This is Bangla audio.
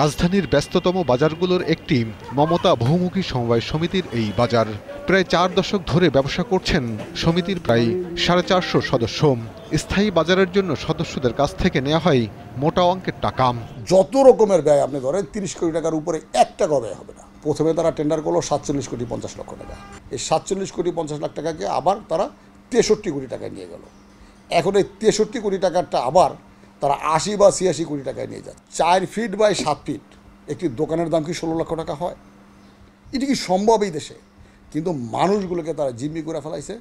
রাজধানীর ব্যস্ততম বাজারগুলোর একটি মমতা বহুমুখী সমবায় সমিতির এই বাজার প্রায় চার দশক ধরে ব্যবসা করছেন সমিতির প্রায় সাড়ে চারশো সদস্য স্থায়ী বাজারের জন্য সদস্যদের কাছ থেকে নেওয়া হয় মোটা অঙ্কের টাকা যত রকমের ব্যয় আপনি ধরেন তিরিশ কোটি টাকার উপরে এক টাকা ব্যয় হবে না প্রথমে তারা টেন্ডার করলো সাতচল্লিশ কোটি পঞ্চাশ লক্ষ টাকা এই সাতচল্লিশ কোটি পঞ্চাশ লাখ টাকাকে আবার তারা তেষট্টি কোটি টাকা নিয়ে গেল এখন এই তেষট্টি কোটি টাকাটা আবার তারা আশি বা ছিয়াশি কোটি টাকায় নিয়ে যায় চার ফিট বাই সাত ফিট একটি দোকানের দাম কি ষোলো লক্ষ টাকা হয় এটি কি সম্ভব এই দেশে কিন্তু মানুষগুলোকে তারা জিম্মি করে ফেলাইছে